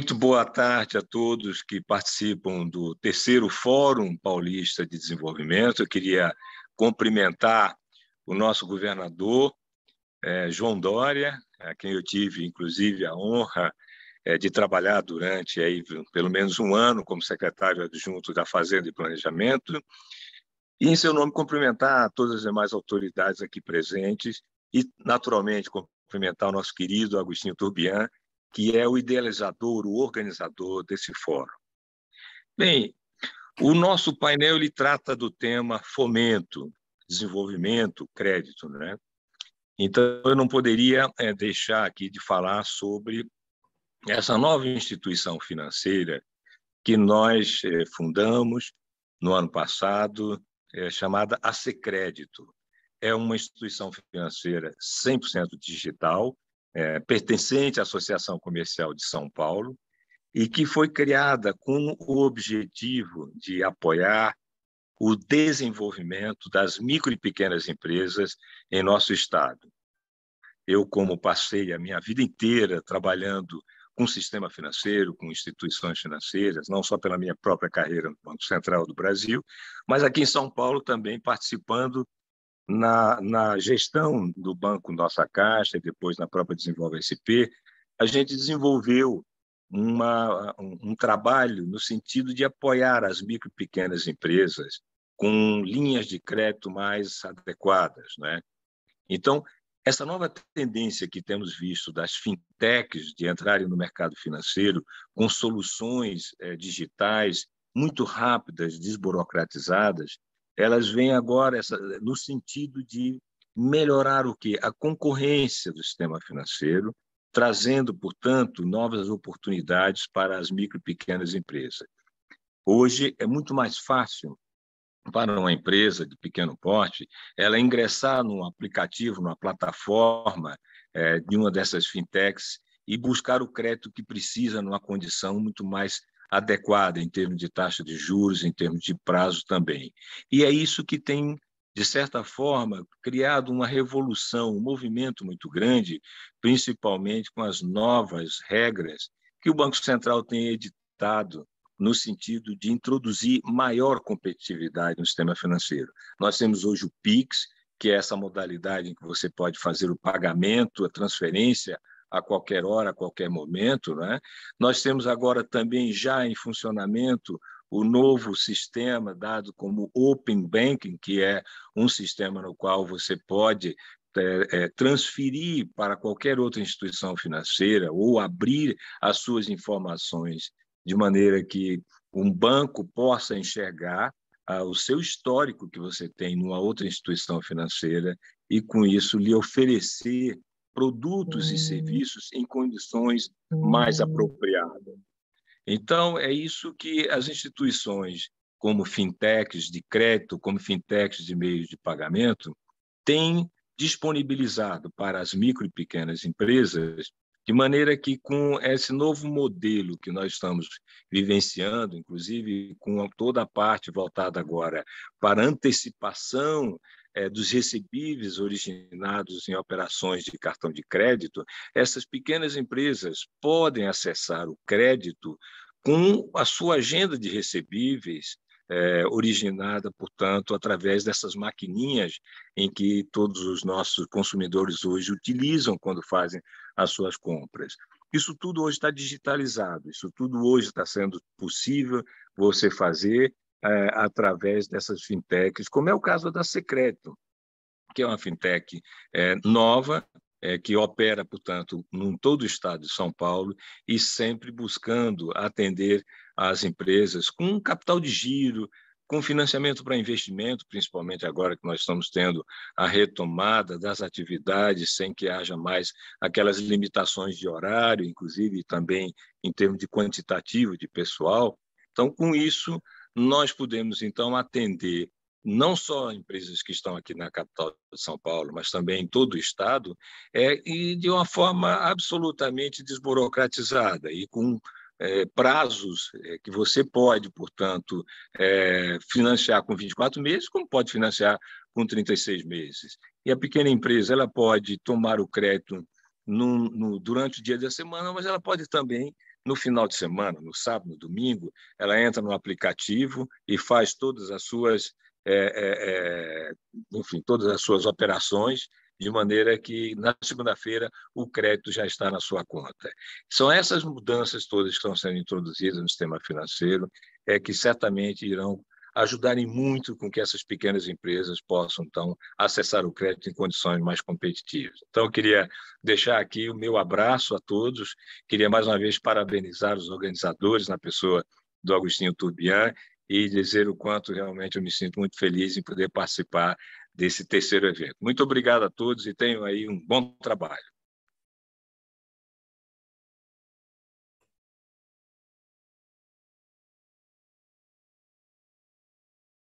Muito boa tarde a todos que participam do terceiro Fórum Paulista de Desenvolvimento. Eu queria cumprimentar o nosso governador, é, João Dória, a quem eu tive, inclusive, a honra é, de trabalhar durante aí, pelo menos um ano como secretário adjunto da Fazenda e Planejamento. E, em seu nome, cumprimentar todas as demais autoridades aqui presentes e, naturalmente, cumprimentar o nosso querido Agostinho Turbian, que é o idealizador, o organizador desse fórum. Bem, o nosso painel ele trata do tema fomento, desenvolvimento, crédito, né? Então eu não poderia é, deixar aqui de falar sobre essa nova instituição financeira que nós é, fundamos no ano passado, é, chamada Acecrédito. É uma instituição financeira 100% digital, é, pertencente à Associação Comercial de São Paulo e que foi criada com o objetivo de apoiar o desenvolvimento das micro e pequenas empresas em nosso estado. Eu, como passei a minha vida inteira trabalhando com o sistema financeiro, com instituições financeiras, não só pela minha própria carreira no Banco Central do Brasil, mas aqui em São Paulo também participando na, na gestão do banco Nossa Caixa e depois na própria Desenvolve SP, a gente desenvolveu uma, um, um trabalho no sentido de apoiar as micro e pequenas empresas com linhas de crédito mais adequadas. Né? Então, essa nova tendência que temos visto das fintechs de entrarem no mercado financeiro com soluções é, digitais muito rápidas, desburocratizadas, elas vêm agora essa, no sentido de melhorar o que a concorrência do sistema financeiro, trazendo, portanto, novas oportunidades para as micro e pequenas empresas. Hoje é muito mais fácil para uma empresa de pequeno porte ela ingressar num aplicativo, numa plataforma é, de uma dessas fintechs e buscar o crédito que precisa numa condição muito mais adequada em termos de taxa de juros, em termos de prazo também. E é isso que tem, de certa forma, criado uma revolução, um movimento muito grande, principalmente com as novas regras que o Banco Central tem editado no sentido de introduzir maior competitividade no sistema financeiro. Nós temos hoje o PIX, que é essa modalidade em que você pode fazer o pagamento, a transferência a qualquer hora, a qualquer momento. Né? Nós temos agora também já em funcionamento o novo sistema dado como Open Banking, que é um sistema no qual você pode é, é, transferir para qualquer outra instituição financeira ou abrir as suas informações de maneira que um banco possa enxergar ah, o seu histórico que você tem numa outra instituição financeira e, com isso, lhe oferecer produtos e hum. serviços em condições mais hum. apropriadas. Então, é isso que as instituições, como fintechs de crédito, como fintechs de meios de pagamento, têm disponibilizado para as micro e pequenas empresas, de maneira que, com esse novo modelo que nós estamos vivenciando, inclusive com toda a parte voltada agora para antecipação é, dos recebíveis originados em operações de cartão de crédito, essas pequenas empresas podem acessar o crédito com a sua agenda de recebíveis, é, originada, portanto, através dessas maquininhas em que todos os nossos consumidores hoje utilizam quando fazem as suas compras. Isso tudo hoje está digitalizado, isso tudo hoje está sendo possível você fazer é, através dessas fintechs, como é o caso da Secreto, que é uma fintech é, nova, é, que opera, portanto, em todo o estado de São Paulo e sempre buscando atender as empresas com capital de giro, com financiamento para investimento, principalmente agora que nós estamos tendo a retomada das atividades, sem que haja mais aquelas limitações de horário, inclusive também em termos de quantitativo de pessoal. Então, com isso, nós podemos, então, atender não só empresas que estão aqui na capital de São Paulo, mas também em todo o estado, é, e de uma forma absolutamente desburocratizada e com é, prazos é, que você pode, portanto, é, financiar com 24 meses, como pode financiar com 36 meses. E a pequena empresa ela pode tomar o crédito no, durante o dia da semana, mas ela pode também no final de semana, no sábado, no domingo, ela entra no aplicativo e faz todas as suas, é, é, enfim, todas as suas operações de maneira que na segunda-feira o crédito já está na sua conta. São essas mudanças todas que estão sendo introduzidas no sistema financeiro é que certamente irão ajudarem muito com que essas pequenas empresas possam, então, acessar o crédito em condições mais competitivas. Então, eu queria deixar aqui o meu abraço a todos, queria mais uma vez parabenizar os organizadores, na pessoa do Agostinho Turbian, e dizer o quanto realmente eu me sinto muito feliz em poder participar desse terceiro evento. Muito obrigado a todos e tenham aí um bom trabalho.